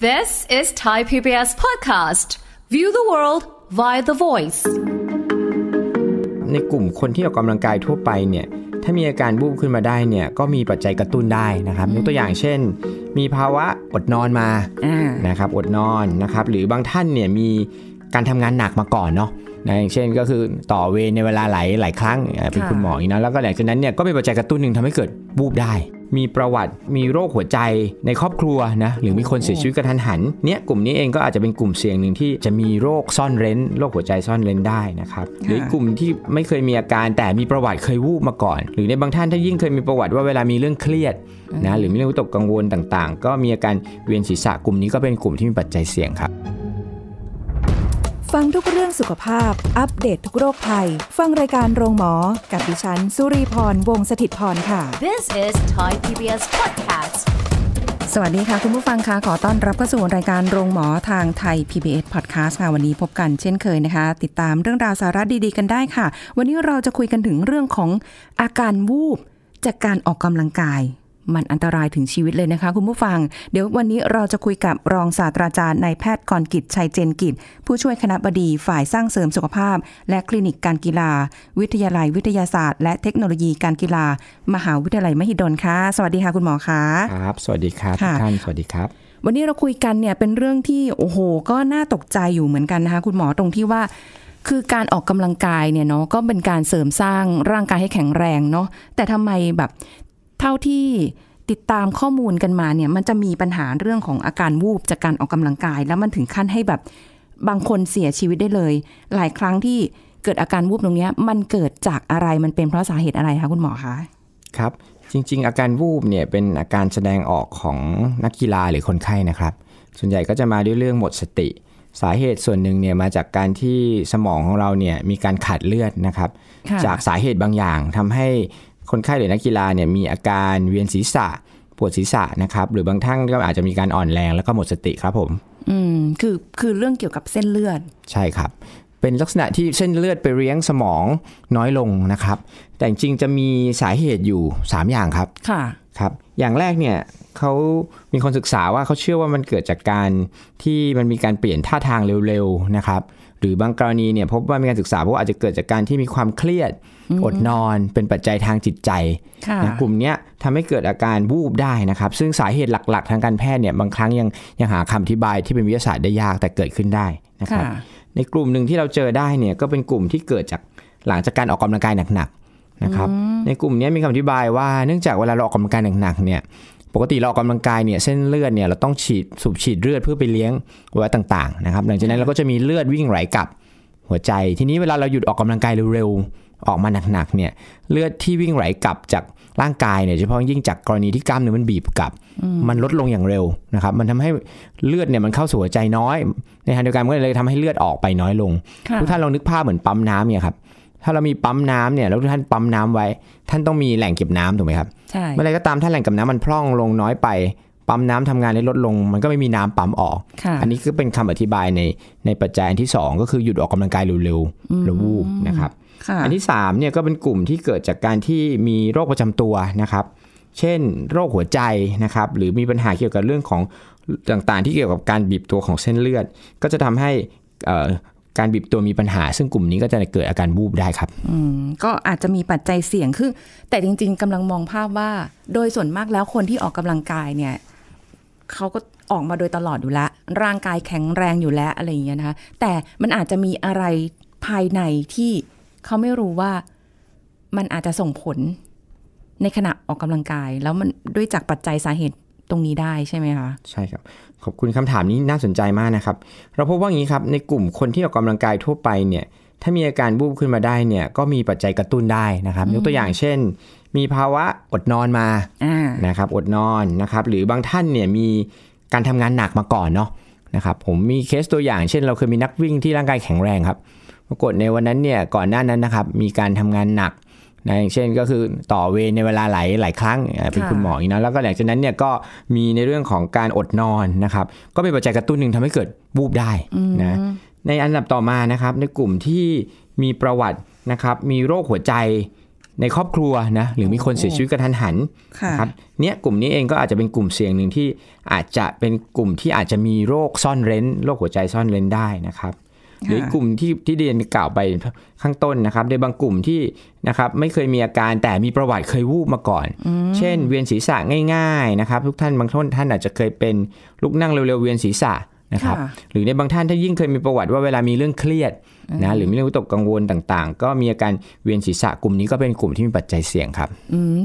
This is Thai PBS podcast. View the world via the voice. ในกลุ่มคนที่ออกกำลังกายทั่วไปเนี่ย ถ้ามีอาการบูบขึ้นมาได้เนี่ย ก็มีปัจจัยกระตุ้นได้นะครับ ยกตัวอย่างเช่น มีภาวะอดนอนมานะครับ อดนอนนะครับ หรือบางท่านเนี่ยมีการทำงานหนักมาก่อนเนาะนะอย่างเช่นก็คือต่อเวรในเวลาหลายหลายครั้ง เป็นคุณหมออีกนะแล้วก็หลังจากนั้นเนี่ย ก็เป็นปัจจัยกระตุ้นหนึ่งทำให้เกิดบูบได้มีประวัติมีโรคหัวใจในครอบครัวนะ หรือมีคนเสียชีวิตกระทันหันเนี่ยกลุ่มนี้เองก็อาจจะเป็นกลุ่มเสี่ยงหนึ่งที่จะมีโรคซ่อนเร้น โรคหัวใจซ่อนเร้นได้นะครับหรือกลุ่มที่ไม่เคยมีอาการแต่มีประวัติเคยวูบมาก่อนหรือในบางท่านถ้ายิ่งเคยมีประวัติว่าเวลามีเรื่องเครียดนะหรือมีเรื่องวิตกกังวลต่างๆ ก็มีอาการเวียนศีรษะกลุ่มนี้ก็เป็นกลุ่มที่มีปัจจัยเสี่ยงครับฟังทุกเรื่องสุขภาพ อัปเดตททุกโรคภัย ฟังรายการโรงหมอ กับดิฉันสุรีพร วงศิตพรค่ะ This is Thai PBS Podcast สวัสดีค่ะ คุณผู้ฟังคะขอต้อนรับเข้าสู่รายการโรงหมอทางไทย PBS Podcast ค่ะวันนี้พบกันเช่นเคยนะคะ ติดตามเรื่องราวสาระดีๆกันได้ค่ะ วันนี้เราจะคุยกันถึงเรื่องของอาการวูบจากการออกกำลังกายมันอันตรายถึงชีวิตเลยนะคะคุณผู้ฟัง เดี๋ยววันนี้เราจะคุยกับรองศาสตราจารย์นายแพทย์กรกิจ ชัยเจนกิจ ผู้ช่วยคณะบดีฝ่ายสร้างเสริมสุขภาพและคลินิกการกีฬาวิทยาลัยวิทยาศาสตร์ และเทคโนโลยีการกีฬา มหาวิทยาลัยมหิดลค่ะสวัสดีค่ะคุณหมอคะ ครับสวัสดีครับท่านสวัสดีครับ วันนี้เราคุยกันเนี่ยเป็นเรื่องที่โอ้โห ก็น่าตกใจอยู่เหมือนกันนะคะคุณหมอตรงที่ว่าคือการออกกำลังกายเนี่ยเนาะก็เป็นการเสริมสร้างร่างกายให้แข็งแรงเนาะแต่ทำไมแบบเท่าที่ติดตามข้อมูลกันมาเนี่ยมันจะมีปัญหาเรื่องของอาการวูบจากการออกกำลังกาย แล้วมันถึงขั้นให้แบบบางคนเสียชีวิตได้เลย หลายครั้งที่เกิดอาการวูบตรงนี้มันเกิดจากอะไรมันเป็นเพราะสาเหตุอะไรคะคุณหมอคะครับจริงๆ อาการวูบเนี่ยเป็นอาการแสดงออกของนักกีฬาหรือคนไข้นะครับ ส่วนใหญ่ก็จะมาด้วยเรื่องหมดสติ สาเหตุส่วนหนึ่งเนี่ยมาจากการที่สมองของเราเนี่ยมีการขาดเลือดนะครับ จากสาเหตุบางอย่างทำให้คนไข้หรือนักกีฬาเนี่ยมีอาการเวียนศีรษะปวดศีรษะนะครับหรือบางท่านก็อาจจะมีการอ่อนแรงแล้วก็หมดสติครับผมอืมคือคือเรื่องเกี่ยวกับเส้นเลือดใช่ครับ เป็นลักษณะที่เส้นเลือดไปเลี้ยงสมองน้อยลงนะครับ แต่จริงจะมีสาเหตุอยู่ 3 อย่างครับค่ะครับอย่างแรกเนี่ยเขามีคนศึกษาว่าเขาเชื่อว่ามันเกิดจากการที่มันมีการเปลี่ยนท่าทางเร็วๆนะครับหรือบางกรณีเนี่ยพบว่ามีการศึกษาพว่าอาจจะเกิดจากการที่มีความเครียดอดนอนเป็นปัจจัยทางจิตใจนะกลุ่มนี้ทำให้เกิดอาการวูบได้นะครับ ซึ่งสาเหตุหลักๆ ทางการแพทย์เนี่ยบางครั้งยังยังหาคำอธิบายที่เป็นวิทยาศาสตร์ได้ยากแต่เกิดขึ้นได้นะครับ ในกลุ่มหนึ่งที่เราเจอได้เนี่ยก็เป็นกลุ่มที่เกิดจากหลังจากการออกกำลังกายหนักๆนะครับ ในกลุ่มนี้มีคำอธิบายว่าเนื่องจากเวลาเราออกกำลังกายหนักๆเนี่ย ปกติเราออกกำลังกายเนี่ยเส้นเลือดเนี่ยเราต้องฉีดสูบฉีดเลือดเพื่อไปเลี้ยงไว้ต่างๆนะครับหลังจากนั้นเราก็จะมีเลือดวิ่งไหลกลับหัวใจ ทีนี้เวลาเราหยุดออกกำลังกายเร็วๆออกมาหนักๆเนี่ยเลือดที่วิ่งไหลกลับจากร่างกายเนี่ยเฉพาะยิ่งจากกรณีที่กล้ามเนื้อมันบีบกลับ มันลดลงอย่างเร็วนะครับ มันทำให้เลือดเนี่ยมันเข้าสู่หัวใจน้อย ในทางเดียวกันัก็เลยทำให้เลือดออกไปน้อยลง ทุกท่านลองนึกภาพเหมือนปั๊มน้ำเนี่ยครับถ้าเรามีปั๊มน้ำเนี่ยแล้วทุกท่านปั๊มน้ำไว้ ท่านต้องมีแหล่งเก็บน้ำถูกไหมครับใช่เมื่อไรก็ตามถ้าแหล่งเก็บน้ำมันพร่องลงน้อยไปปั๊มน้ำทำงานได้ลดลง มันก็ไม่มีน้ำปั๊มออก อันนี้คือเป็นคำอธิบายในในปัจจัยอันที่ 2 ก็คือหยุดออกกำลังกายเร็วๆหรือวูบนะครับอันที่3เนี่ยก็เป็นกลุ่มที่เกิดจากการที่มีโรคประจำตัวนะครับ เช่นโรคหัวใจนะครับ หรือมีปัญหาเกี่ยวกับเรื่องของต่างๆ ที่เกี่ยวกับการบีบตัวของเส้นเลือด ก็จะทำให้การบีบตัวมีปัญหา ซึ่งกลุ่มนี้ก็จะเกิดอาการบูบได้ครับ อืมก็อาจจะมีปัจจัยเสี่ยง คือ แต่จริงๆ กำลังมองภาพว่า โดยส่วนมากแล้วคนที่ออกกำลังกายเนี่ยเขาก็ออกมาโดยตลอดอยู่แล้ว ร่างกายแข็งแรงอยู่แล้วอะไรอย่างเงี้ยนะคะ แต่มันอาจจะมีอะไรภายในที่เขาไม่รู้ว่ามันอาจจะส่งผลในขณะออกกำลังกาย แล้วมันด้วยจากปัจจัยสาเหตุตรงนี้ได้ใช่ไหมคะใช่ครับขอบคุณคำถามนี้น่าสนใจมากนะครับเราพบว่าอย่างนี้ครับ ในกลุ่มคนที่ออกกำลังกายทั่วไปเนี่ย ถ้ามีอาการบูบขึ้นมาได้เนี่ย ก็มีปัจจัยกระตุ้นได้นะครับ ยกตัวอย่างเช่น มีภาวะอดนอนมาะนะครับอดนอนนะครับหรือบางท่านเนี่ยมีการทำงานหนักมาก่อนเนาะนะครับผมมีเคสตัวอย่างเช่น เราเคยมีนักวิ่งที่ร่างกายแข็งแรงครับปรากฏในวันนั้นเนี่ยก่อนหน้านั้นนะครับมีการทำงานหนักนะอย่างเช่นก็คือต่อเวรในเวลาหลายหลายครั้งเป็นคุณหมออีกนะแล้วก็หลังจากนั้นเนี่ยก็มีในเรื่องของการอดนอนนะครับ ก็เป็นปัจจัยกระตุ้นหนึ่งทำให้เกิดบูบได้นะในอันดับต่อมานะครับ ในกลุ่มที่มีประวัตินะครับ มีโรคหัวใจในครอบครัวนะหรือมีคนเสียชีวิตกระทันหันครับเนี้ยกลุ่มนี้เองก็อาจจะเป็นกลุ่มเสี่ยงหนึ่งที่อาจจะเป็นกลุ่มที่อาจจะมีโรคซ่อนเร้นโรคหัวใจซ่อนเร้นได้นะครับหรือกลุ่มที่ที่เรียนกล่าวไปข้างต้นนะครับในบางกลุ่มที่นะครับไม่เคยมีอาการแต่มีประวัติเคยวูบมาก่อน เช่นเวียนศีรษะง่ายๆ นะครับ ทุกท่านบางท่านท่านอาจจะเคยเป็นลุกนั่งเร็วๆเวียนศีรษะนะครับหรือในบางท่านถ้ายิ่งเคยมีประวัติว่าเวลามีเรื่องเครียดนะหรือมีเรื่องวิตกกังวลต่างๆ ก็มีอาการเวียนศีรษะกลุ่มนี้ก็เป็นกลุ่มที่มีปัจจัยเสี่ยงครับ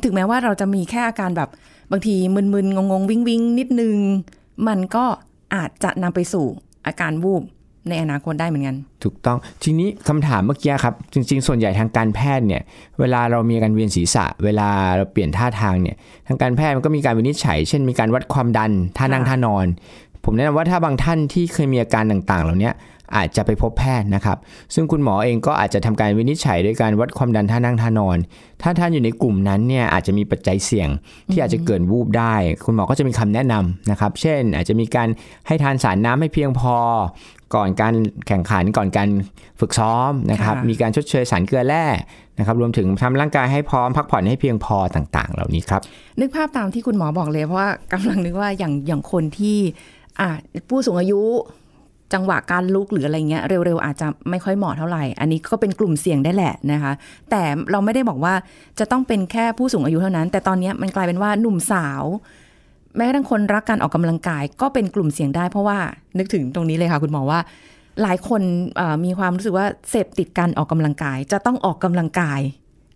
ถึงแม้ว่าเราจะมีแค่อาการแบบบางทีมึนๆงงๆ วิ่งๆนิดนึงมันก็อาจจะนำไปสู่อาการวูบในอนาคตได้เหมือนกัน ถูกต้อง ทีนี้คำถามเมื่อกี้ครับ จริง ๆ ส่วนใหญ่ทางการแพทย์เนี่ย เวลาเรามีการเวียนศีรษะ เวลาเราเปลี่ยนท่าทางเนี่ย ทางการแพทย์มันก็มีการวินิจฉัย เช่น มีการวัดความดัน ท่านั่งท่านอน ผมแนะนำว่าถ้าบางท่านที่เคยมีอาการต่างๆ เหล่านี้อาจจะไปพบแพทย์นะครับ ซึ่งคุณหมอเองก็อาจจะทำการวินิจฉัยด้วยการวัดความดันท่านั่งท่านอน ถ้าท่านอยู่ในกลุ่มนั้นเนี่ยอาจจะมีปัจจัยเสี่ยงที่อาจจะเกิดวูบได้ คุณหมอก็จะมีคำแนะนำนะครับ เช่นอาจจะมีการให้ทานสารน้ำให้เพียงพอ ก่อนการแข่งขันก่อนการฝึกซ้อมนะครับมีการชดเชยสารเกลือแร่นะครับ รวมถึงทำร่างกายให้พร้อมพักผ่อนให้เพียงพอต่างๆ เหล่านี้ครับนึกภาพตามที่คุณหมอบอกเลยเพราะว่ากำลังนึกว่าอย่างอย่างคนที่อ่ผู้สูงอายุจังหวะการลุกหรืออะไรเงี้ยเร็วๆอาจจะไม่ค่อยเหมาะเท่าไหร่ อันนี้ก็เป็นกลุ่มเสี่ยงได้แหละนะคะแต่เราไม่ได้บอกว่าจะต้องเป็นแค่ผู้สูงอายุเท่านั้น แต่ตอนนี้มันกลายเป็นว่าหนุ่มสาว แม้กระทั่งคนรักการออกกำลังกายก็เป็นกลุ่มเสี่ยงได้เพราะว่านึกถึงตรงนี้เลยค่ะ คุณหมอว่า หลายคนมีความรู้สึกว่าเสพติดการออกกำลังกาย จะต้องออกกำลังกาย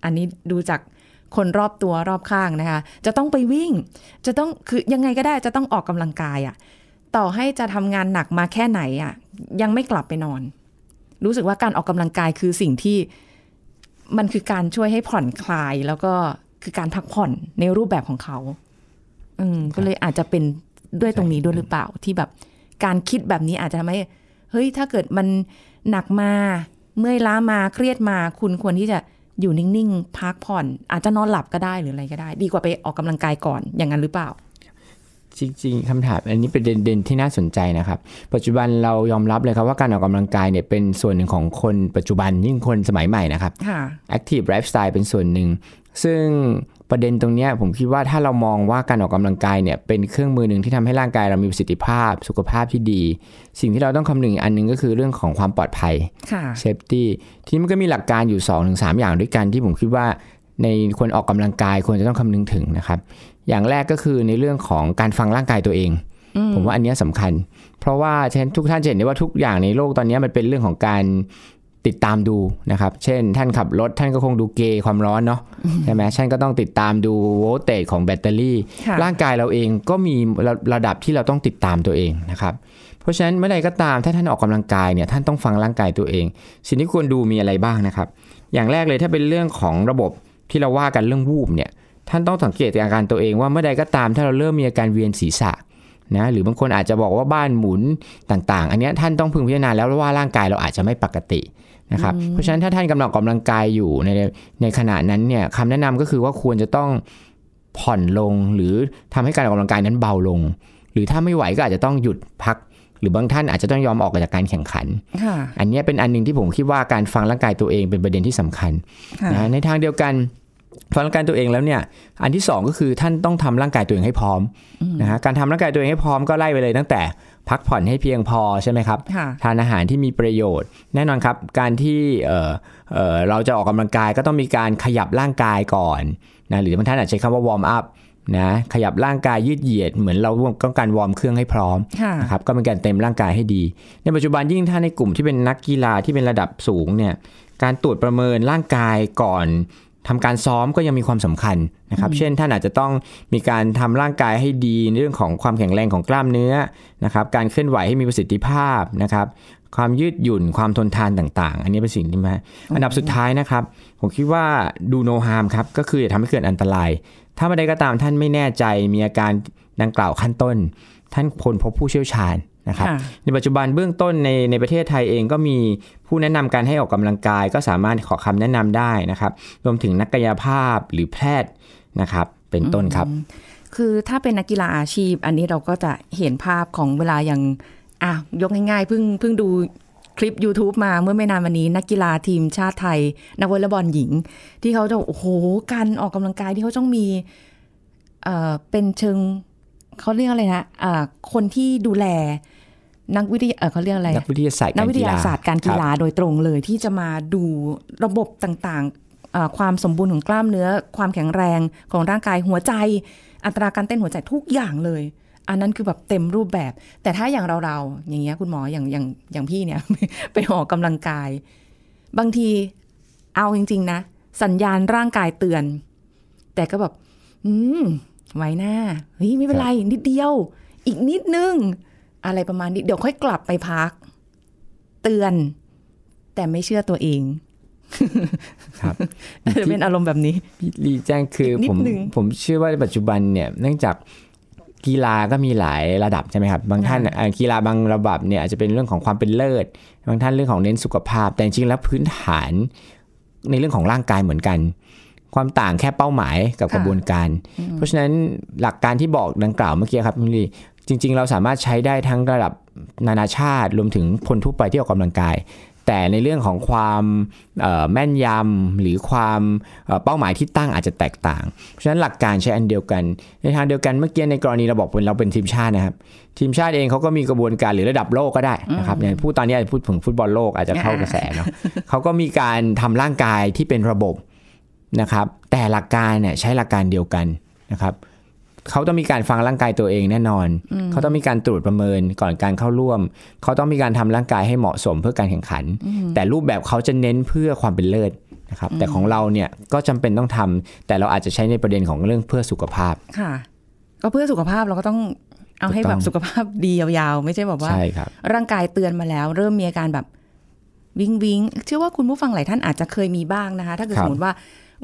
อันนี้ดูจากคนรอบตัวรอบข้างนะคะจะต้องไปวิ่ง จะต้องคือยังไงก็ได้จะต้องออกกำลังกายอะ่ะต่อให้จะทำงานหนักมาแค่ไหนอะยังไม่กลับไปนอน รู้สึกว่าการออกกำลังกายคือสิ่งที่มันคือการช่วยให้ผ่อนคลาย แล้วก็คือการพักผ่อนในรูปแบบของเขาอืมก็เลยอาจจะเป็นด้วยตรงนี้ด้วยหรือเปล่า ที่แบบการคิดแบบนี้อาจจะทำให้ เฮ้ยถ้าเกิดมันหนักมาเมื่อยล้ามาเครียดมา คุณควรที่จะอยู่นิ่ง ๆพักผ่อน อาจจะนอนหลับก็ได้หรืออะไรก็ได้ ดีกว่าไปออกกำลังกายก่อน อย่างนั้นหรือเปล่าจริงๆ คำถามอันนี้เป็นเด่นๆที่น่าสนใจนะครับ ปัจจุบันเรายอมรับเลยครับว่าการออกกำลังกายเนี่ยเป็นส่วนหนึ่งของคนปัจจุบันยิ่งคนสมัยใหม่นะครับ active lifestyle เป็นส่วนหนึ่งซึ่งประเด็นตรงนี้ผมคิดว่าถ้าเรามองว่าการออกกำลังกายเนี่ยเป็นเครื่องมือหนึ่งที่ทำให้ร่างกายเรามีประสิทธิภาพ สุขภาพที่ดี สิ่งที่เราต้องคำนึงอันนึงก็คือเรื่องของความปลอดภัย safety ที่มันก็มีหลักการอยู่2-3 อย่างด้วยกันที่ผมคิดว่าในคนออกกำลังกายควรจะต้องคำนึงถึงนะครับอย่างแรกก็คือในเรื่องของการฟังร่างกายตัวเอง ผมว่าอันนี้สำคัญ เพราะว่าเช่นทุกท่านเห็นได้ว่าทุกอย่างในโลกตอนนี้มันเป็นเรื่องของการติดตามดูนะครับเช่น ท่านขับรถ ท่านก็คงดูเกย์ความร้อนเนาะใช่ไหมท่านก็ต้องติดตามดูโวลเตจของแบตเตอรี่ ร่างกายเราเองก็มีระระดับที่เราต้องติดตามตัวเองนะครับเพราะฉะนั้นเมื่อใดก็ตามถ้าท่านออกกำลังกายเนี่ยท่านต้องฟังร่างกายตัวเอง สิ่งที่ควรดูมีอะไรบ้างนะครับอย่างแรกเลยถ้าเป็นเรื่องของระบบที่เราว่ากันเรื่องวูบเนี่ยท่านต้องสังเกตอาการตัวเองว่าเมื่อใดก็ตาม ถ้าเราเริ่มมีอาการเวียนศีรษะนะหรือบางคนอาจจะบอกว่าบ้านหมุนต่างๆ อันนี้ท่านต้องพึงพิจารณาแล้วว่าร่างกายเราอาจจะไม่ปกตินะครับเพราะฉะนั้นถ้าท่านกำลังกกำลังกายอยู่ในในขณะนั้นเนี่ยคำแนะนำก็คือว่าควรจะต้องผ่อนลงหรือทำให้การออกกำลังกายนั้นเบาลง หรือถ้าไม่ไหวก็อาจจะต้องหยุดพัก หรือบางท่านอาจจะต้องยอมออกจากการแข่งขันอันนี้เป็นอันนึงที่ผมคิดว่าการฟังร่างกายตัวเองเป็นประเด็นที่สำคัญนะในทางเดียวกันฟังร่างกายตัวเองแล้วเนี่ย อันที่2ก็คือท่านต้องทำร่างกายตัวเองให้พร้อมนะฮะการทำร่างกายตัวเองให้พร้อมก็ไล่ไปเลย ตั้งแต่พักผ่อนให้เพียงพอใช่ไหมครับ ทานอาหารที่มีประโยชน์แน่นอนครับ การที่เเเราจะออกกำลังกายก็ต้องมีการขยับร่างกายก่อนนะหรือบางท่านอาจใช้คำว่าวอร์มอัพนะขยับร่างกายยืดเหยียดเหมือนเราต้องการวอร์มเครื่องให้พร้อมนะครับก็เป็นการเต็มร่างกายให้ดี ในปัจจุบันยิ่งถ้าในกลุ่มที่เป็นนักกีฬาที่เป็นระดับสูงเนี่ยการตรวจประเมินร่างกายก่อนทำการซ้อมก็ยังมีความสำคัญนะครับ เช่นท่านอาจจะต้องมีการทำร่างกายให้ดีในเรื่องของความแข็งแรงของกล้ามเนื้อนะครับ การเคลื่อนไหวให้มีประสิทธิภาพนะครับ ความยืดหยุ่นความทนทานต่างๆ อันนี้เป็นสิ่งที่มาอันดับสุดท้ายนะครับผมคิดว่าดูโนฮามครับก็คืออย่าทำให้เกิดอันตราย ถ้าเม่ใดก็ตามท่านไม่แน่ใจมีอาการดังกล่าวขั้นต้น ท่านควรพบผู้เชี่ยวชาญนะครับในปัจจุบันเบื้องต้นในในประเทศไทยเองก็มีผู้แนะนำการให้ออกกำลังกายก็สามารถขอคำแนะนำได้นะครับ รวมถึงนักกายภาพหรือแพทย์นะครับ เป็นต้นครับ คือถ้าเป็นนักกีฬาอาชีพอันนี้เราก็จะเห็นภาพของเวลาอย่างอ่ะยกง่ายๆเพิ่งเพิ่งดูคลิป YouTube มาเมื่อไม่นานวันนี้ นักกีฬาทีมชาติไทย นักวอลเลย์บอลหญิง ที่เขาจะโอ้โหการออกกำลังกายที่เขาต้องมีเอ่อเป็นเชิงเขาเรียกอะไรนะอ่าคนที่ดูแลนักวิทยาเขาเรียกอะไรนักวิทยาศาสตร์นักวิทยาศาสตร์การกีฬาโดยตรงเลย ที่จะมาดูระบบต่างๆ ความสมบูรณ์ของกล้ามเนื้อ ความแข็งแรงของร่างกายหัวใจ อัตราการเต้นหัวใจทุกอย่างเลย อันนั้นคือแบบเต็มรูปแบบ แต่ถ้าอย่างเราเราอย่างเงี้ยคุณหมอ อย่างอย่างอย่างพี่เนี่ยไปออกกำลังกาย บางทีเอาจริง ๆ นะ สัญญาณร่างกายเตือน แต่ก็แบบอืมไว้หน้าเฮ้ยไม่เป็นไรนิดเดียว อีกนิดนึงอะไรประมาณนี้ เดี๋ยวค่อยกลับไปพัก เตือน แต่ไม่เชื่อตัวเอง ครับจะเป็นอารมณ์แบบนี้พี่ลีแจ้งคือผมผมเชื่อว่าปัจจุบันเนี่ยเนื่องจากกีฬาก็มีหลายระดับใช่ไหมครับบางท่านกีฬาบางระดับเนี่ยอาจจะเป็นเรื่องของความเป็นเลิศบางท่านเรื่องของเน้นสุขภาพ แต่จริงแล้วพื้นฐาน ในเรื่องของร่างกายเหมือนกัน ความต่างแค่เป้าหมายกับกระบวนการ เพราะฉะนั้นหลักการที่บอกดังกล่าวเมื่อกี้ครับพี่ลีจริงๆเราสามารถใช้ได้ทั้งระดับนานาชาติ รวมถึงคนทั่วไปที่ออกกำลังกาย แต่ในเรื่องของความแม่นยำหรือความเป้าหมายที่ตั้งอาจจะแตกต่างเพราะฉะนั้นหลักการใช้อันเดียวกันในทางเดียวกันเมื่อกี้ในกรณีเราบอกเป็นเราเป็นทีมชาตินะครับ ทีมชาติเองเขาก็มีกระบวนการหรือระดับโลกก็ได้นะครับอย่างพูดตอนนี้อาจจะพูดถึงฟุตบอลโลกอาจจะเข้ากระแสเนาะเขาก็มีการทำร่างกายที่เป็นระบบนะครับ แต่หลักการเนี่ยใช้หลักการเดียวกันนะครับเขาต้องมีการฟังร่างกายตัวเองแน่นอน เขาต้องมีการตรวจประเมินก่อนการเข้าร่วม เขาต้องมีการทำร่างกายให้เหมาะสมเพื่อการแข่งขัน แต่รูปแบบเขาจะเน้นเพื่อความเป็นเลิศนะครับ แต่ของเราเนี่ยก็จำเป็นต้องทำ แต่เราอาจจะใช้ในประเด็นของเรื่องเพื่อสุขภาพค่ะ ก็เพื่อสุขภาพเราก็ต้องเอาให้แบบสุขภาพดียาวๆ ไม่ใช่แบบว่าร่างกายเตือนมาแล้ว เริ่มมีอาการแบบวิงวิง เชื่อว่าคุณผู้ฟังหลายท่านอาจจะเคยมีบ้างนะคะ ถ้าเกิดสมมติว่า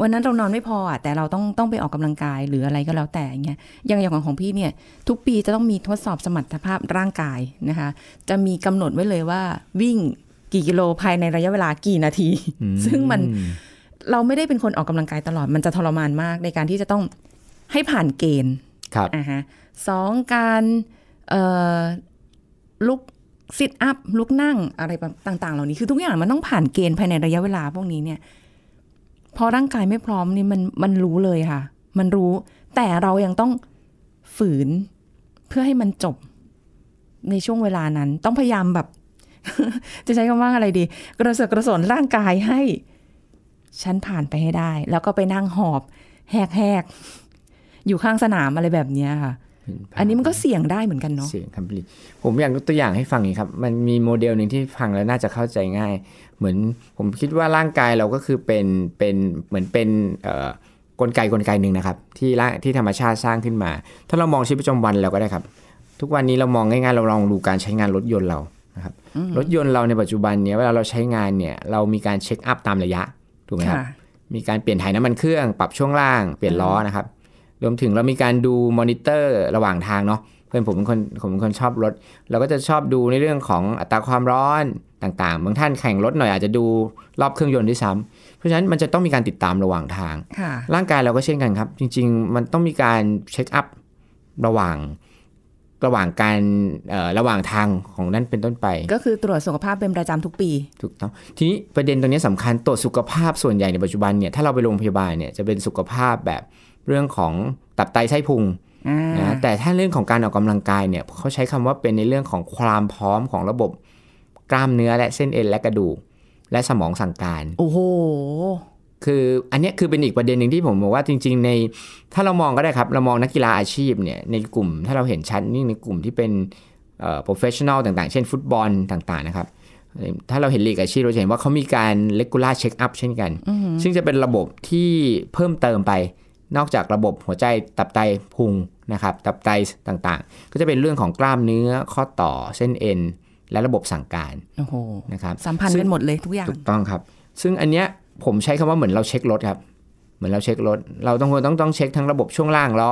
วันนั้นเรานอนไม่พออ่ะแต่เราต้องต้องไปออกกำลังกาย หรืออะไรก็แล้วแต่เงี้ยอย่างอย่างของของพี่เนี่ย ทุกปีจะต้องมีทดสอบสมรรถภาพร่างกายนะคะจะมีกำหนดไว้เลยว่า วิ่งกี่กิโลภายในระยะเวลากี่นาที ซึ่งมันเราไม่ได้เป็นคนออกกำลังกายตลอดมันจะทรมานมากในการที่จะต้องให้ผ่านเกณฑ์ครับอ่าฮะสองการลุกซิทอัพลุกนั่งอะไรต่างๆเหล่านี้คือทุกอย่างมันต้องผ่านเกณฑ์ภายในระยะเวลาพวกนี้เนี่ยพอร่างกายไม่พร้อมนี่มันมันรู้เลยค่ะ มันรู้ แต่เรายังต้องฝืนเพื่อให้มันจบ ในช่วงเวลานั้น ต้องพยายามแบบ จะใช้คำว่าอะไรดี กระเสือกกระสนร่างกายให้ ฉันผ่านไปให้ได้ แล้วก็ไปนั่งหอบแหกๆ อยู่ข้างสนามอะไรแบบนี้ค่ะอันนี้มันก็เสี่ยงได้เหมือนกันเนาะเสี่ยงครับพี่ผมอยากยกตัวอย่างให้ฟังอีกครับมันมีโมเดลหนึ่งที่ฟังแล้วน่าจะเข้าใจง่ายเหมือนผมคิดว่าร่างกายเราก็คือเป็นเป็นเหมือนเป็นกลไกกลไกหนึ่งนะครับ ที่ที่ธรรมชาติสร้างขึ้นมา ถ้าเรามองชีวิตประจำวันเราก็ได้ครับทุกวันนี้เรามองง่ายๆเราลองดูการใช้งานรถยนต์เรานะครับรถยนต์เราในปัจจุบันเนี่ยเวลาเราใช้งานเนี่ยเรามีการเช็คอัพตามระยะถูกไหมครับมีการเปลี่ยนถ่ายน้ำมันเครื่องปรับช่วงล่าง เปลี่ยนล้อนะครับรวมถึงเรามีการดูมอนิเตอร์ระหว่างทางเนาะเพื่อนผมเป็นคนผมเป็นคนชอบรถเราก็จะชอบดูในเรื่องของอัตราความร้อนต่าง ๆบางท่านแข่งรถหน่อยอาจจะดูรอบเครื่องยนต์ด้วยซ้ำ เพราะฉะนั้นมันจะต้องมีการติดตามระหว่างทาง ร่างกายเราก็เช่นกันครับ จริง ๆ มันต้องมีการเช็คอัพระหว่างระหว่างการระหว่างทางของนั่นเป็นต้นไป ก็คือตรวจสุขภาพเป็นประจำทุกปีถูกต้องทีนี้ประเด็นตรงนี้สำคัญตรวจสุขภาพส่วนใหญ่ในปัจจุบันเนี่ยถ้าเราไปโรงพยาบาลเนี่ยจะเป็นสุขภาพแบบเรื่องของตับไตไส้พุงนะ แต่ถ้าเรื่องของการออกกำลังกายเนี่ยเขาใช้คำว่าเป็นในเรื่องของความพร้อมของระบบกล้ามเนื้อและเส้นเอ็นและกระดูกและสมองสั่งการ โอ้โห คืออันนี้คือเป็นอีกประเด็นหนึ่งที่ผมบอกว่าจริง ๆ ในถ้าเรามองก็ได้ครับ เรามองนักกีฬาอาชีพเนี่ยในกลุ่มถ้าเราเห็นชัดนี่ในกลุ่มที่เป็นเอ่อ professional ต่าง ๆ เช่น ฟุตบอลต่างๆนะครับ ถ้าเราเห็นลีกอาชีพเราจะเห็นว่าเขามีการ regular check up เช่นกัน ซึ่งจะเป็นระบบที่เพิ่มเติมไปนอกจากระบบหัวใจตับไตพุงนะครับตับไตต่างๆ ก็จะเป็นเรื่องของกล้ามเนื้อข้อต่อเส้นเอ็นและระบบสั่งการนะครับสัมพันธ์กันหมดเลยทุกอย่างถูกต้องครับ ซึ่งอันเนี้ยผมใช้คำว่าเหมือนเราเช็ครถครับ เหมือนเราเช็ครถเราต้องต้องต้องเช็คทั้งระบบช่วงล่างล้อ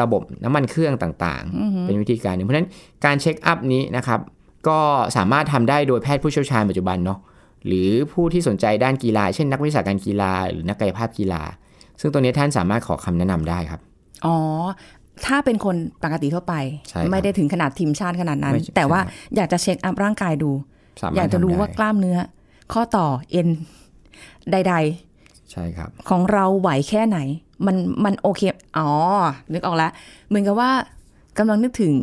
ระบบน้ำมันเครื่องต่าง ๆ เป็นวิธีการหนึ่งเพราะฉะนั้นการเช็คอัพนี้นะครับก็สามารถทำได้โดยแพทย์ผู้เชี่ยวชาญ ปัจจุบันเนาะหรือผู้ที่สนใจด้านกีฬาเช่นนักวิชาการกีฬา หรือนักกายภาพกีฬาซึ่งตัวนี้ท่านสามารถขอคำแนะนำได้ครับ อ๋อ ถ้าเป็นคนปกติทั่วไป ไม่ได้ถึงขนาดทีมชาติขนาดนั้น แต่ว่าอยากจะเช็คอัพร่างกายดู อยากจะรู้ว่ากล้ามเนื้อ ข้อต่อ เอ็น ใดๆใช่ครับ ของเราไหวแค่ไหน มัน มันโอเค อ๋อ นึกออกแล้ว เหมือนกับว่ากำลังนึกถึง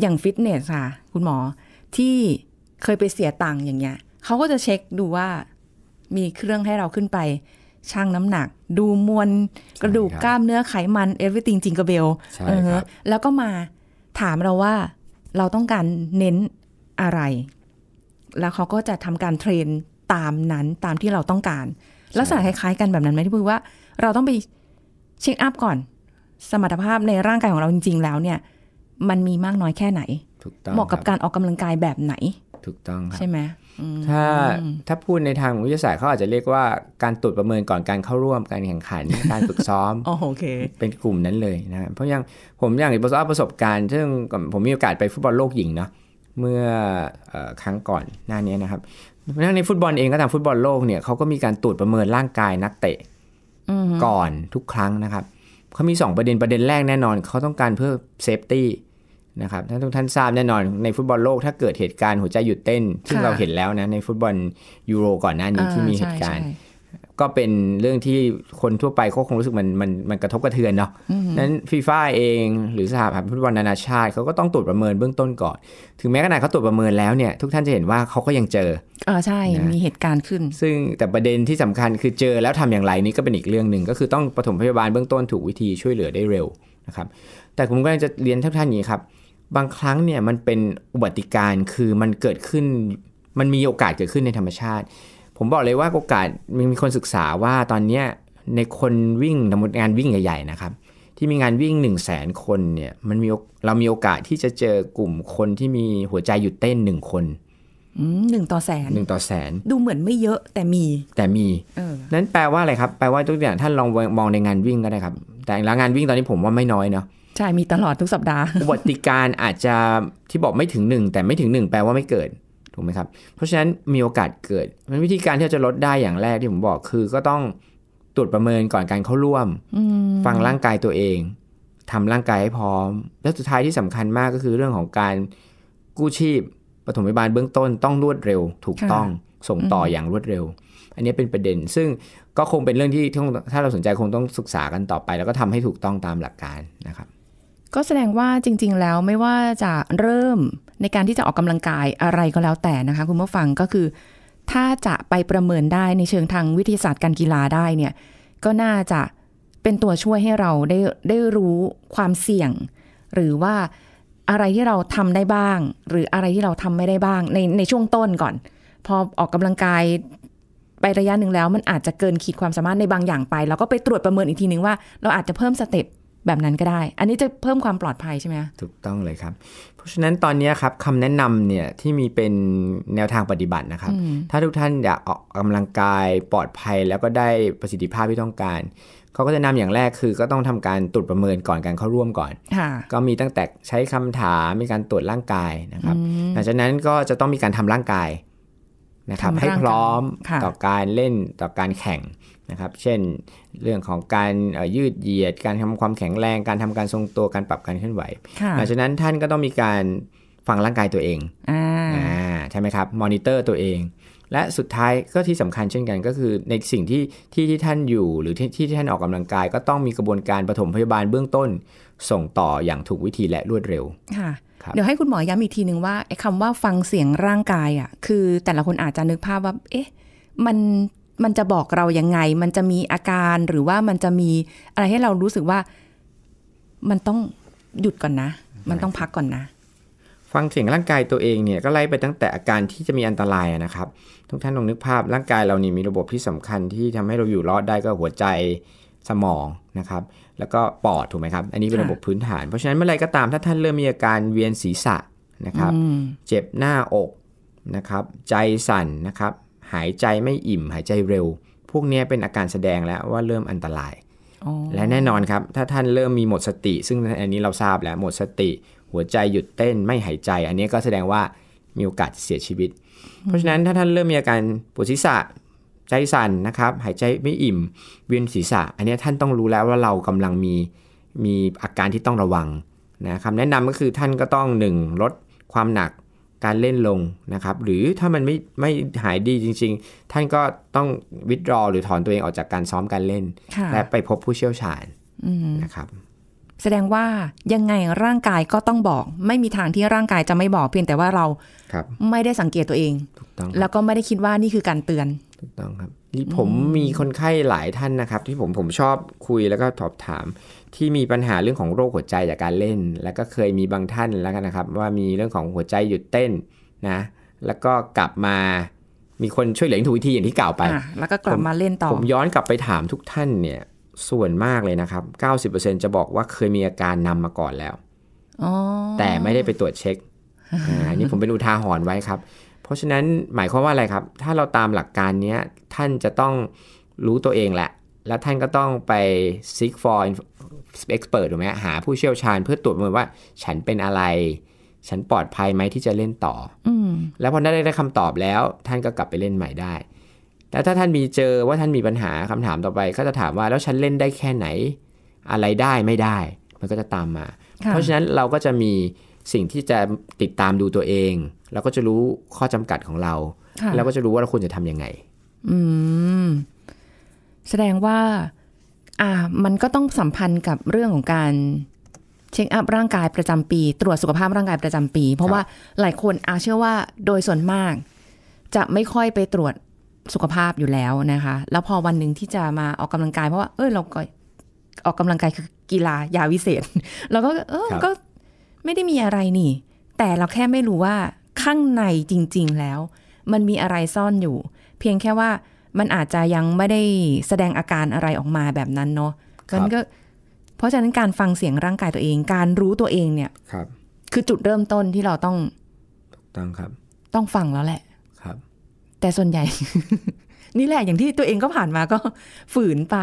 อย่างฟิตเนสค่ะ คุณหมอที่เคยไปเสียตังค์อย่างเงี้ย เขาก็จะเช็คดูว่ามีเครื่องให้เราขึ้นไปช่างน้ำหนัก ดูมวลกระดูกกล้ามเนื้อไขมันเอ v e r y t h i n g จิงกระเบลแล้วก็มาถามเราว่าเราต้องการเน้นอะไร แล้วเขาก็จะทำการเทรนตามนั้นตามที่เราต้องการ ลักษณะคล้ายๆ กันแบบนั้นไหมที่พูดว่าเราต้องไป เช็คอัพก่อน สมรรถภาพในร่างกายของเราจริง ๆ แล้วเนี่ยมันมีมากน้อยแค่ไหน เหมาะกับการออกกำลังกายแบบไหน ถูกต้องใช่ไหมถ้าถ้าพูดในทางวิทยาศาสตร์เขาอาจจะเรียกว่าการตรวจประเมินก่อนการเข้าร่วมการแข่งขันการฝึกซ้อมโอเคเป็นกลุ่มนั้นเลยนะเพราะยังผมอย่างประสบการณ์ซึ่งผมมีโอกาสไปฟุตบอลโลกหญิงเนาะเมื่อครั้งก่อนหน้านี้นะครับทั้งในฟุตบอลเองก็ตามฟุตบอลโลกเนี่ยเขาก็มีการตรวจประเมินร่างกายนักเตะก่อนทุกครั้งนะครับเขามี 2 ประเด็นประเด็นแรกแน่นอนเขาต้องการเพื่อเซฟตี้นะครับถ้าทุกท่านทราบแน่นอนในฟุตบอลโลกถ้าเกิดเหตุการณ์หัวใจหยุดเต้น ซึ่งเราเห็นแล้วนะในฟุตบอลยูโรก่อนหน้านี้ที่มีเหตุการณ์ ก็เป็นเรื่องที่คนทั่วไปเขาคงรู้สึกมันมันมันกระทบกระเทือนเนาะนั้นฟีฟ่าเองหรือสหบันฟุตบอลนานาชาติเขาก็ต้องตรวจประเมินเบื้องต้นก่อน ถึงแม้ขนาดเขาตรวจประเมินแล้วเนี่ยทุกท่านจะเห็นว่าเขาก็ยังเจออ่าใช่มีเหตุการณ์ขึ้น ซึ่งแต่ประเด็นที่สำคัญคือเจอแล้วทำอย่างไรนี้ก็เป็นอีกเรื่องหนึ่งก็คือต้องปฐมพยาบาลเบื้องต้นถูกวิธีช่วยเหลือได้เร็วนะครับแต่ผมก็จะเรียนท่านท่านนี้ครับบางครั้งเนี่ยมันเป็นอุบัติการคือมันเกิดขึ้นมันมีโอกาสเกิดขึ้นในธรรมชาติ ผมบอกเลยว่าโอกาสมีคนศึกษาว่าตอนนี้ในคนวิ่งสมมติงานวิ่งใหญ่ๆนะครับที่มีงานวิ่ง 1 0 0 0 0แสนคนเนี่ยมันมีเรามีโอกาสที่จะเจอกลุ่มคนที่มีหัวใจหยุดเต้นหนึ่งคนหนึ่งต่อแสนหนึ่งต่อแสนดูเหมือนไม่เยอะแต่มี แต่มีนั้นแปลว่าอะไรครับ แปลว่าทุกอย่างท่านลองมองในงานวิ่งก็ได้ครับ แต่แล้วงานวิ่งตอนนี้ผมว่าไม่น้อยเนาะใช่ มีตลอดทุกสัปดาห์อุบัติการอาจจะที่บอกไม่ถึงหนึ่ง แต่ไม่ถึงหนึ่งแปลว่าไม่เกิด ถูกไหมครับ เพราะฉะนั้นมีโอกาสเกิด มันวิธีการที่จะลดได้อย่างแรก ที่ผมบอกคือก็ต้องตรวจประเมินก่อนการเข้าร่วม ฟังร่างกายตัวเอง ทำร่างกายให้พร้อม และสุดท้ายที่สำคัญมากก็คือเรื่องของการกู้ชีพ ปฐมพยาบาลเบื้องต้นต้องรวดเร็ว ถูกต้อง ส่งต่ออย่างรวดเร็ว อันนี้เป็นประเด็น ซึ่งก็คงเป็นเรื่องที่ถ้าเราสนใจคงต้องศึกษากันต่อไป แล้วก็ทำให้ถูกต้องตามหลักการนะครับก็แสดงว่าจริงๆแล้วไม่ว่าจะเริ่มในการที่จะออกกำลังกายอะไรก็แล้วแต่นะคะ คุณผู้ฟังก็คือ ถ้าจะไปประเมินได้ในเชิงทางวิทยาศาสตร์การกีฬาได้เนี่ยก็น่าจะเป็นตัวช่วยให้เราได้ได้รู้ความเสี่ยง หรือว่าอะไรที่เราทำได้บ้าง หรืออะไรที่เราทำไม่ได้บ้างในในช่วงต้นก่อน พอออกกำลังกายไประยะหนึ่งแล้ว มันอาจจะเกินขีดความสามารถในบางอย่างไปแล้วก็ไปตรวจประเมินอีกทีนึงว่าเราอาจจะเพิ่มสเต็ปแบบนั้นก็ได้ อันนี้จะเพิ่มความปลอดภัยใช่ไหมถูกต้องเลยครับ เพราะฉะนั้นตอนนี้ครับคำแนะนำเนี่ยที่มีเป็นแนวทางปฏิบัตินะครับ ถ้าทุกท่านอยากออกกำลังกายปลอดภัยแล้วก็ได้ประสิทธิภาพที่ต้องการ เขาก็จะนำอย่างแรกคือก็ต้องทำการตรวจประเมินก่อนการเข้าร่วมก่อน ก็มีตั้งแต่ใช้คำถามมีการตรวจร่างกายนะครับหลังจากนั้นก็จะต้องมีการทำร่างกายนะครับให้พร้อมต่อการเล่นต่อการแข่งนะครับ เช่นเรื่องของการยืดเหยียด การทำความแข็งแรง การทำการทรงตัว การปรับการเคลื่อนไหวดังนั้นท่านก็ต้องมีการฟังร่างกายตัวเองอ่าใช่ไหมครับ มอนิเตอร์ตัวเอง และสุดท้ายก็ที่สำคัญเช่นกันก็คือในสิ่งที่ที่ที่ท่านอยู่หรือที่ที่ท่านออกกำลังกาย ก็ต้องมีกระบวนการปฐมพยาบาลเบื้องต้นส่งต่ออย่างถูกวิธีและรวดเร็วค่ะ เดี๋ยวให้คุณหมอย้ำอีกทีหนึ่งว่าไอ้คำว่าฟังเสียงร่างกายอ่ะคือแต่ละคนอาจจะนึกภาพว่าเอ๊ะมันมันจะบอกเรายังไงมันจะมีอาการหรือว่ามันจะมีอะไรให้เรารู้สึกว่ามันต้องหยุดก่อนนะ มันต้องพักก่อนนะ ฟังเสียงร่างกายตัวเองเนี่ยก็ไล่ไปตั้งแต่อาการที่จะมีอันตรายนะครับ ทุกท่านลองนึกภาพร่างกายเรานี่มีระบบที่สำคัญที่ทำให้เราอยู่รอดได้ก็หัวใจสมองนะครับ แล้วก็ปอดถูกไหมครับ อันนี้เป็นระบบพื้นฐาน เพราะฉะนั้นเมื่อไรก็ตามถ้าท่านเริ่มมีอาการเวียนศีรษะนะครับ เจ็บหน้าอกนะครับ ใจสั่นนะครับหายใจไม่อิ่มหายใจเร็ว พวกนี้เป็นอาการแสดงแล้วว่าเริ่มอันตรายและแน่นอนครับถ้าท่านเริ่มมีหมดสติ ซึ่งอันนี้เราทราบแล้วหมดสติ หัวใจหยุดเต้น ไม่หายใจ อันนี้ก็แสดงว่ามีโอกาสเสียชีวิต เพราะฉะนั้นถ้าท่านเริ่มมีอาการปวดศีรษะใจสั่นนะครับหายใจไม่อิ่มเวียนศีรษะอันนี้ท่านต้องรู้แล้วว่าเรากำลังมีมีอาการที่ต้องระวังนะคำแนะนำก็คือท่านก็ต้องหนึ่งลดความหนักการเล่นลงนะครับ หรือถ้ามันไม่ไม่หายดีจริงๆ ท่านก็ต้องวิดรอหรือถอนตัวเองออกจากการซ้อมการเล่น และไปพบผู้เชี่ยวชาญนะครับ แสดงว่ายังไงร่างกายก็ต้องบอก ไม่มีทางที่ร่างกายจะไม่บอกเพียงแต่ว่าเรารไม่ได้สังเกตตัวเอง แล้วก็ไม่ได้คิดว่านี่คือการเตือนถูกต้องครับผมมีคนไข้หลายท่านนะครับ ที่ผมผมชอบคุยแล้วก็สอบถามที่มีปัญหาเรื่องของโรคหัวใจจากการเล่น แล้วก็เคยมีบางท่านแล้วกันนะครับ ว่ามีเรื่องของหัวใจหยุดเต้นนะ แล้วก็กลับมามีคนช่วยเหลือถูกวิธีอย่างที่กล่าวไปแล้วก็กลับมาเล่นต่อผมย้อนกลับไปถามทุกท่านเนี่ยส่วนมากเลยนะครับ 90%จะบอกว่าเคยมีอาการนำมาก่อนแล้วแต่ไม่ได้ไปตรวจเช็คอันนี้ผมเป็นอุทาหรณ์ไว้ครับเพราะฉะนั้นหมายความว่าอะไรครับ ถ้าเราตามหลักการนี้ท่านจะต้องรู้ตัวเองแหละ แล้วท่านก็ต้องไป seek for expert ถูกไหมหาผู้เชี่ยวชาญเพื่อตรวจมว่า ฉันเป็นอะไร ฉันปลอดภัยไหมที่จะเล่นต่ออแล้วพอได้ได้คำตอบแล้ว ท่านก็กลับไปเล่นใหม่ได้แล้วถ้าท่านมีเจอว่าท่านมีปัญหาคำถามต่อไป ก็จะถามว่าแล้วฉันเล่นได้แค่ไหน อะไรได้ไม่ได้ มันก็จะตามมา เพราะฉะนั้นเราก็จะมีสิ่งที่จะติดตามดูตัวเองเราก็จะรู้ข้อจำกัดของเรา แล้วก็จะรู้ว่าเราควรจะทํำยังไง อืม แสดงว่า อ่า มันก็ต้องสัมพันธ์กับเรื่องของการ เช็คอัพร่างกายประจำปี ตรวจสุขภาพร่างกายประจำปี เพราะว่าหลายคน อาเชื่อว่าโดยส่วนมาก จะไม่ค่อยไปตรวจสุขภาพอยู่แล้วนะคะ แล้วพอวันหนึ่งที่จะมาออกกำลังกายเพราะว่าเออเราก็ออกกำลังกายคือกีฬา ยาวิเศษเราก็ เออก็ไม่ได้มีอะไรนี่ แต่เราแค่ไม่รู้ว่าข้างในจริงๆแล้วมันมีอะไรซ่อนอยู่ เพียงแค่ว่ามันอาจจะยังไม่ได้แสดงอาการอะไรออกมาแบบนั้นเนาะกันก็ เพราะฉะนั้นการฟังเสียงร่างกายตัวเองการรู้ตัวเองเนี่ยครับ คือจุดเริ่มต้นที่เราต้องต้องครับ ต้องฟังแล้วแหละครับ แต่ส่วนใหญ่ นี่แหละอย่างที่ตัวเองก็ผ่านมาก็ฝืนไป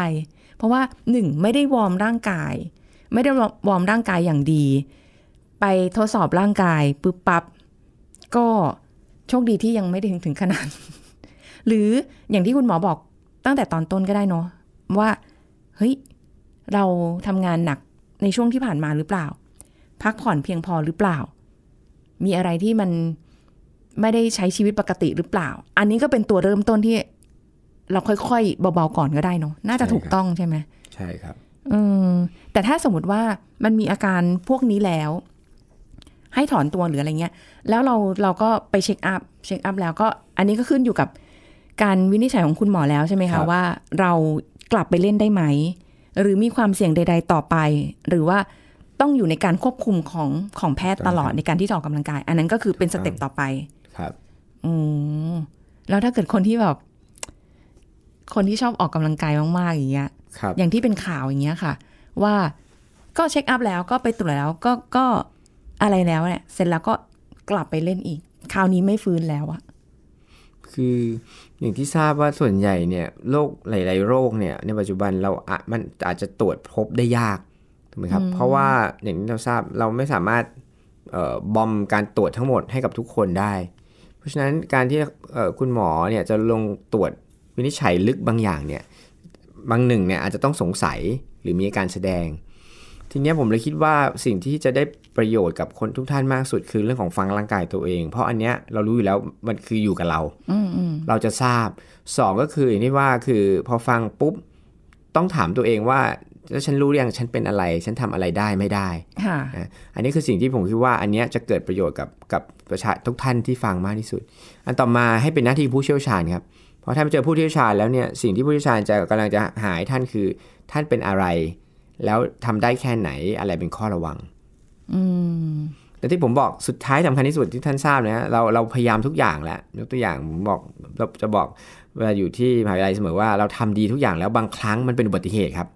เพราะว่าหนึ่งไม่ได้วอร์มร่างกาย ไม่ได้วอร์มร่างกายอย่างดี ไปทดสอบร่างกายปุ๊บปับ๊บก็โชคดีที่ยังไม่ถึงถึงขนาด หรืออย่างที่คุณหมอบอกตั้งแต่ตอนต้นก็ได้เนาะว่าเฮ้ย เราทำงานหนักในช่วงที่ผ่านมาหรือเปล่า พักผ่อนเพียงพอหรือเปล่า มีอะไรที่มันไม่ได้ใช้ชีวิตปกติหรือเปล่า อันนี้ก็เป็นตัวเริ่มต้นที่ เราค่อยๆเบาๆก่อนก็ได้เนาะน่าจะถูกต้องใช่ไหมใช่ครับแต่ถ้าสมมติว่ามันมีอาการพวกนี้แล้วให้ถอนตัวหรืออะไรเงี้ย แล้วเราเราก็ไปเช็คอัพเช็คอัพแล้วก็อันนี้ก็ขึ้นอยู่กับการวินิจฉัยของคุณหมอแล้วใช่ไหมคะว่าเรากลับไปเล่นได้ไหมหรือมีความเสี่ยงใด ๆ ต่อไป หรือว่าต้องอยู่ในการควบคุมของของแพทย์ตลอดในการที่ออกกำลังกาย อันนั้นก็คือเป็นสเต็ปต่อไปครับ อืมแล้วถ้าเกิดคนที่แบบคนที่ชอบออกกำลังกายมากๆอย่างเงี้ยอย่างที่เป็นข่าวอย่างเงี้ยค่ะว่าก็เช็คอัพแล้วก็ไปตรวจแล้วก็ก็อะไรแล้ว เนี่ย เสร็จแล้วก็กลับไปเล่นอีก คราวนี้ไม่ฟื้นแล้วอะคืออย่างที่ทราบว่าส่วนใหญ่เนี่ยโรคหลาย ๆ โรคเนี่ยในปัจจุบันเราอะมันอาจจะตรวจพบได้ยากถูกไหมครับเพราะว่าอย่างที่เราทราบเราไม่สามารถออบอมการตรวจทั้งหมดให้กับทุกคนได้ เพราะฉะนั้นการที่คุณหมอเนี่ยจะลงตรวจวินิจฉัยลึกบางอย่างเนี่ยบางหนึ่งเนี่ยอาจจะต้องสงสัยหรือมีอาการแสดงทีนี้ผมเลยคิดว่าสิ่งที่จะได้ประโยชน์กับคนทุกท่านมากสุดคือเรื่องของฟังร่างกายตัวเอง เพราะอันเนี้ยเรารู้อยู่แล้วมันคืออยู่กับเราเราจะทราบสองก็คืออย่างที่ว่าคือ พอฟังปุ๊บต้องถามตัวเองว่าแล้วฉันรู้หรือยังฉันเป็นอะไร ฉันทำอะไรได้ไม่ได้ค่ะอันนี้คือสิ่งที่ผมคิดว่า อันเนี้ยจะเกิดประโยชน์กับกับประชาทุกท่านที่ฟังมากที่สุด อันต่อมาให้เป็นหน้าที่ผู้เชี่ยวชาญครับเพราะถ้าเจอผู้เชี่ยวชาญแล้วเนี่ยสิ่งที่ผู้เชี่ยวชาญจะกำลังจะหายท่านคือท่านเป็นอะไรแล้วทำได้แค่ไหนอะไรเป็นข้อระวังแต่ที่ผมบอกสุดท้ายสาคัญที่สุดที่ท่านทราบนะเราเราพยายามทุกอย่างแล้วยกตัวอย่างผมบอกเราจะบอกเวลาอยู่ที่มหาวิทยาลัยเสมอว่าเราทำดีทุกอย่างแล้วบางครั้งมันเป็นอุบัติเหตุครับ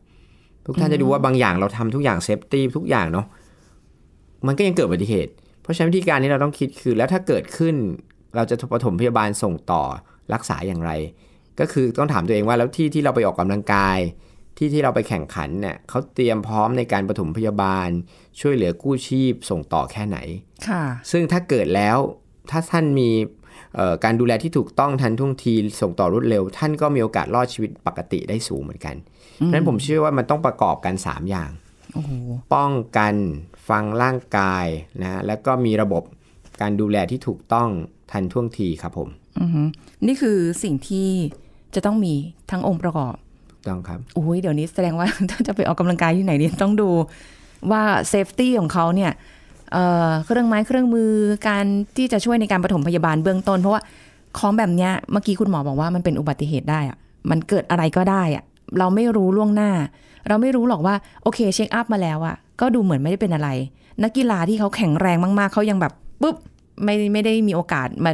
ทุกท่านจะดูว่าบางอย่างเราทำทุกอย่างเซฟตี้ทุกอย่างเนาะมันก็ยังเกิดอุบัติเหตุ เพราะฉะนั้นวิธีการที่เราต้องคิดคือแล้วถ้าเกิดขึ้น เราจะปฐมพยาบาลส่งต่อรักษาอย่างไร ก็คือต้องถามตัวเองว่าแล้วที่ที่เราไปออกกำลังกายที่ที่เราไปแข่งขันเนี่ยเขาเตรียมพร้อมในการปฐมพยาบาลช่วยเหลือกู้ชีพส่งต่อแค่ไหน ค่ะ ซึ่งถ้าเกิดแล้วถ้าท่านมีการดูแลที่ถูกต้องทันท่วงทีส่งต่อรวดเร็ว ท่านก็มีโอกาสรอดชีวิตปกติได้สูงเหมือนกันนั้นผมเชื่อว่ามันต้องประกอบกัน 3 อย่างป้องกันฟังร่างกายนะแล้วก็มีระบบการดูแลที่ถูกต้องทันท่วงทีครับผมนี่คือสิ่งที่จะต้องมีทั้งองค์ประกอบต้องครับ อุ้ยเดี๋ยวนี้แสดงว่าถ้าจะไปออกกำลังกายที่ไหนเนี่ยต้องดูว่าเซฟตี้ของเขาเนี่ยเเครื่องไม้เครื่องมือการที่จะช่วยในการปฐมพยาบาลเบื้องต้นเพราะว่าของแบบเนี้ยเมื่อกี้คุณหมอบอกว่ามันเป็นอุบัติเหตุได้อะ มันเกิดอะไรก็ได้อะเราไม่รู้ล่วงหน้า เราไม่รู้หรอกว่าโอเคเช็คอัพมาแล้วอะก็ดูเหมือนไม่ได้เป็นอะไร นักกีฬาที่เขาแข็งแรงมาก ๆเขายังแบบปุ๊บไม่ไม่ได้มีโอกาสมา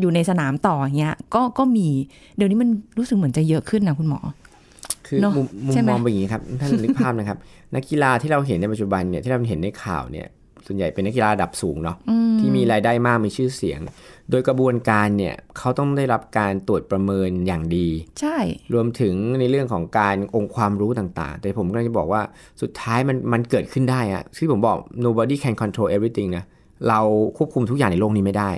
อยู่ในสนามต่ออย่างเงี้ยก็ก็มีเดี๋ยวนี้มันรู้สึกเหมือนจะเยอะขึ้นนะ คุณหมอือมุมมุมมองแบบนนี้ครับท่านนึกภาพนะครับ นักกีฬาที่เราเห็นในปัจจุบันเนี่ยที่เราเห็นในข่าวเนี่ยส่วนใหญ่เป็นนักกีฬาระดับสูงเนาะที่มีรายได้มาก มีชื่อเสียง โดยกระบวนการเนี่ยเขาต้องได้รับการตรวจประเมินอย่างดี ใช่ รวมถึงในเรื่องของการองค์ความรู้ต่าง ๆ แต่ผมก็จะบอกว่าสุดท้ายมันมันเกิดขึ้นได้อะที่ผมบอก nobody can control everything นะเราควบคุมทุกอย่างในโลกนี้ไม่ได้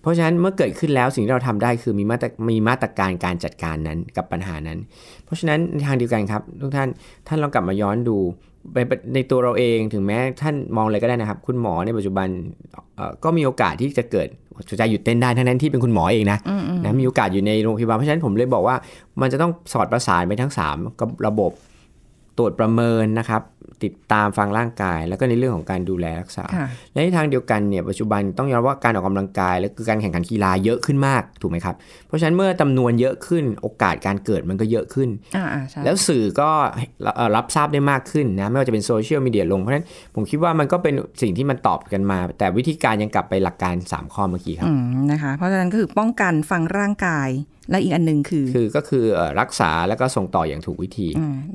เพราะฉะนั้นเมื่อเกิดขึ้นแล้วสิ่งที่เราทำได้คือมีมาตรมีมาตรการการจัดการนั้นกับปัญหานั้น เพราะฉะนั้นในทางเดียวกันครับทุกท่านท่านลองกลับมาย้อนดูในตัวเราเอง ถึงแม้ท่านมองอะไรก็ได้นะครับ คุณหมอในปัจจุบันก็มีโอกาสที่จะเกิดหัวใจหยุดเต้นได้ทั้งนั้นที่เป็นคุณหมอเองนะนะมีโอกาสอยู่ในโรงพยาบาลเพราะฉะนั้นผมเลยบอกว่ามันจะต้องสอดประสานไปทั้ง 3 กับระบบตรวจประเมินนะครับติดตามฟังร่างกาย แล้วก็ในเรื่องของการดูแลรักษาและในทางเดียวกันเนี่ยปัจจุบันต้องยอมว่าการออกกำลังกายและือการแข่งขันกีฬาเยอะขึ้นมาก ถูกไหมครับเพราะฉะนั้นเมื่อจานวนเยอะขึ้นโอกาสการเกิดมันก็เยอะขึ้น แล้วสื่อก็รับทราบได้มากขึ้นนะไม่ว่าจะเป็นโซเชียลมีเดียลงเพราะฉะนั้นผมคิดว่ามันก็เป็นสิ่งที่มันตอบกันมา แต่วิธีการยังกลับไปหลักการ 3 ข้อเมื่อกี้ครับนะคะเพราะฉะนั้นก็คือป้องกันฟังร่างกายแล้วอีกอันหนึ่งคือคือก็คือรักษาแล้วก็ส่งต่ออย่างถูกวิธี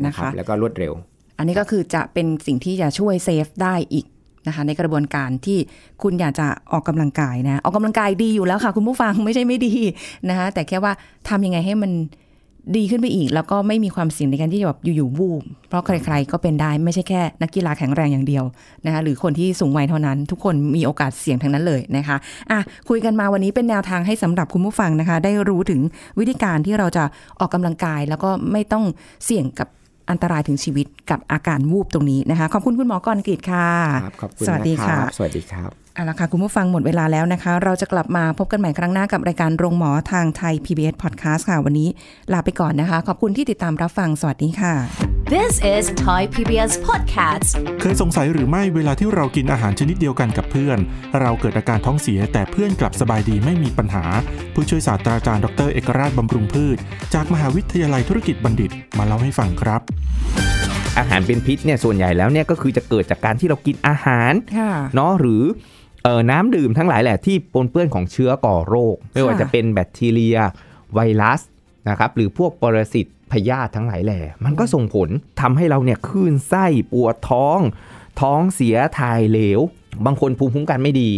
นะครับแล้วก็รวดเร็ว อันนี้ก็คือจะเป็นสิ่งที่จะช่วยเซฟได้อีกนะคะในกระบวนการที่คุณอยากจะออกกำลังกายนะออกกำลังกายดีอยู่แล้วค่ะ คุณผู้ฟังไม่ใช่ไม่ดีนะคะแต่แค่ว่าทำยังไงให้มันดีขึ้นไปอีก แล้วก็ไม่มีความเสี่ยงในการที่จะแบบอยู่ๆวูบเพราะใครๆก็เป็นได้ไม่ใช่แค่ นักกีฬาแข็งแรงอย่างเดียวนะคะหรือคนที่สูงวัยเท่านั้นทุกคนมีโอกาสเสี่ยงทั้งนั้นเลยนะคะอ่ะคุยกันมาวันนี้เป็นแนวทางให้สำหรับคุณผู้ฟังนะคะ ได้รู้ถึงวิธีการที่เราจะออกกำลังกาย แล้วก็ไม่ต้องเสี่ยงกับอันตรายถึงชีวิตกับอาการวูบตรงนี้นะคะขอบคุณคุณหมอกรกิจค่ะสวัสดีค่ะสวัสดีครับเอาละค่ะคุณผู้ฟังหมดเวลาแล้วนะคะ เราจะกลับมาพบกันใหม่ครั้งหน้ากับรายการโรงหมอทางไทย PBS Podcast ค่ะ วันนี้ลาไปก่อนนะคะ ขอบคุณที่ติดตามรับฟังสวัสดีค่ะ This is Thai PBS Podcast เคยสงสัยหรือไม่เวลาที่เรากินอาหารชนิดเดียวกันกับเพื่อน เราเกิดอาการท้องเสียแต่เพื่อนกลับสบายดีไม่มีปัญหา ผู้ช่วยศาสตราจารย์ดร เอกราชบำรุงพืช จากมหาวิทยาลัยธุรกิจบัณฑิต มาเล่าให้ฟังครับ อาหารเป็นพิษเนี่ยส่วนใหญ่แล้วเนี่ยก็คือจะเกิดจากการที่เรากินอาหารเนาะหรือเอ่อน้ำดื่มทั้งหลายแหละที่ปนเปื้อนของเชื้อก่อโรค ไม่ว่าจะเป็นแบคทีเรียไวรัสนะครับหรือพวกปรสิตพยาธิทั้งหลายแหล่มันก็ส่งผลทำให้เราเนี่ยคลื่นไส้ปวดท้อง ท้องเสียถ่ายเหลว บางคนภูมิคุ้มกันไม่ดี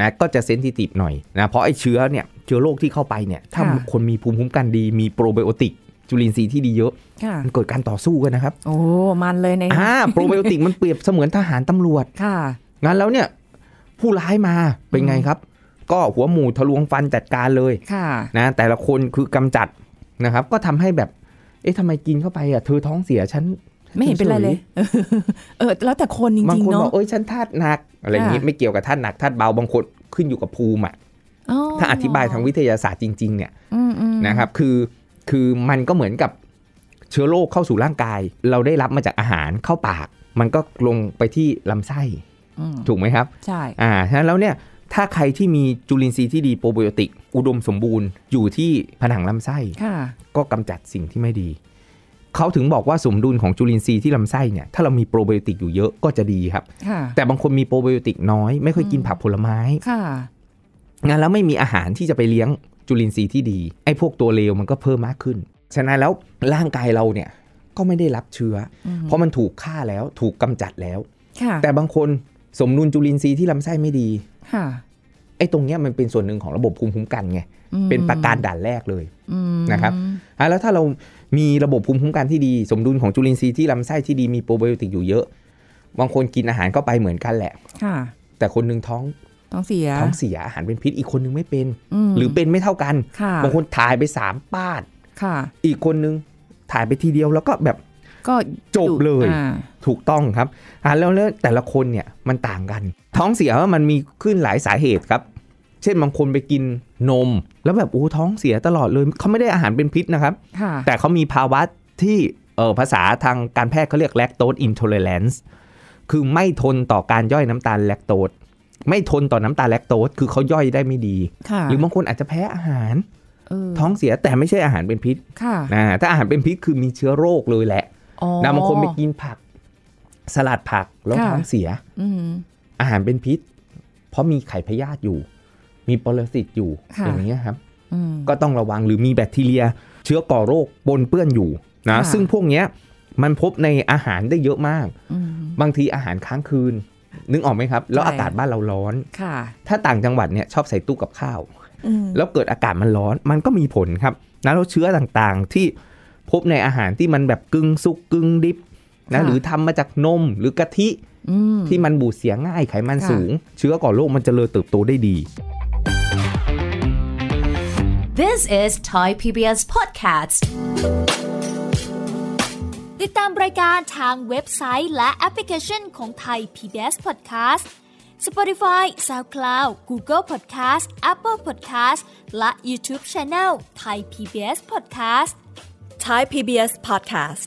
นะก็จะเซนซิทีฟหน่อยนะเพราะไอ้เชื้อเนี่ยเชื้อโรคที่เข้าไปเนี่ยถ้าคนมีภูมิคุ้มกันดีมีโปรไบโอติกจุลินทรีย์ที่ดีเยอะ มันเกิดการต่อสู้กันนะครับโอ้มันเลยในอ่าโปรไบโอติกมันเปรียบเสมือนทหารตำรวจค่ะงั้นแล้วเนี่ยผู้ร้ายมาเป็นไงครับ ก็หัวหมูทะลวงฟันจัดการเลยะนะแต่ละคนคือกำจัดนะครับ ก็ทำให้แบบ เอ๊ะทำไมกินเข้าไปอ่ะเธอท้องเสียฉันไม่เห็นเป็นไรเลยเออ แล้วแต่คนจริงๆเนาะบางคนบอกเอ้ยฉันธาตุหนักอะไรอย่างนี้ไม่เกี่ยวกับธาตุหนักธาตุเบาบางคนขึ้นอยู่กับภูมิอ่ะถ้าอธิบายทางวิทยาศาสตร์จริง ๆ เนี่ยนะครับคือคือมันก็เหมือนกับเชื้อโรคเข้าสู่ร่างกาย เราได้รับมาจากอาหารเข้าปาก มันก็ลงไปที่ลำไส้ถูกไหมครับ ใช่อ่าใช่แล้วเนี่ยถ้าใครที่มีจุลินทรีย์ที่ดีโปรไบโอติกอุดมสมบูรณ์อยู่ที่ผนังลำไส้ ก็กำจัดสิ่งที่ไม่ดี เขาถึงบอกว่าสมดุลของจุลินทรีย์ที่ลำไส้เนี่ยถ้าเรามีโปรไบโอติกอยู่เยอะก็จะดีครับ แต่บางคนมีโปรไบโอติกน้อยไม่ค่อยกินผักผลไม้ค่ะงั้นแล้วไม่มีอาหารที่จะไปเลี้ยงจุลินทรีย์ที่ดีไอ้พวกตัวเลวมันก็เพิ่มมากขึ้น ฉะนั้นแล้วร่างกายเราเนี่ยก็ไม่ได้รับเชื้อ เพราะมันถูกฆ่าแล้ว ถูกกำจัดแล้วแต่บางคนสมดุลจุลินทรีย์ที่ลำไส้ไม่ดีไอ้ตรงเนี้ยมันเป็นส่วนหนึ่งของระบบภูมิคุ้มกันไง เป็นประการด่านแรกเลยนะครับ แล้วถ้าเรามีระบบภูมิคุ้มกันที่ดี สมดุลของจุลินทรีย์ที่ลำไส้ที่ดีมีโปรไบโอติกอยู่เยอะ บางคนกินอาหารก็ไปเหมือนกันแหละ ค่ะ แต่คนนึงท้องท้องเสียท้องเสียอาหารเป็นพิษอีกคนนึงไม่เป็นหรือเป็นไม่เท่ากัน บางคนถ่ายไปสามป้าดอีกคนนึงถ่ายไปทีเดียว แล้วก็แบบก็จบเลยถูกต้องครับอ่าแล้วแต่ละคนเนี่ยมันต่างกัน ท้องเสียมันมีขึ้นหลายสาเหตุครับ เช่น บางคนไปกินนม แล้วแบบโอ้ท้องเสียตลอดเลยเขาไม่ได้อาหารเป็นพิษนะครับ แต่เขามีภาวะที่เออภาษาทางการแพทย์เขาเรียกแลคโตสอินโทเร a นซ์คือไม่ทนต่อการย่อยน้ำตาลแลคโตสไม่ทนต่อน้ำตาลแลคโตสคือเขาย่อยได้ไม่ดี หรือบางคนอาจจะแพ้อาหารท้องเสียแต่ไม่ใช่อาหารเป็นพิษนะถ้าอาหารเป็นพิษคือมีเชื้อโรคเลยแหละนะบางคนไปกินผักสลัดผักแล้วท้องเสียอาหารเป็นพิษเพราะมีไข่พยาธิอยู่ มีปรสิตอยู่อย่างนี้ครับก็ต้องระวังหรือมีแบคทีเรีย เชื้อก่อโรคปนเปื้อนอยู่นะซึ่งพวกเนี้ยมันพบในอาหารได้เยอะมาก บางทีอาหารค้างคืน นึกออกไหมครับ แล้วอากาศบ้านเราร้อนถ้าต่างจังหวัดเนี่ยชอบใส่ตู้กับข้าว แล้วเกิดอากาศมันร้อน มันก็มีผลครับนะแล้วเชื้อต่างๆที่พบในอาหารที่มันแบบกึ่งสุกกึ่งดิบนะหรือทำมาจากนมหรือกะทิ ที่มันบูดเสียง่าย ไขมันสูง เชื้อก่อโรคมันจเจริญเติบโตได้ดี This is Thai PBS podcast ติดตามรายการทางเว็บไซต์และแอปพลิเคชันของ Thai PBS podcast Spotify, SoundCloud, Google Podcast, Apple Podcast และ YouTube Channel Thai PBS Podcast Thai PBS Podcast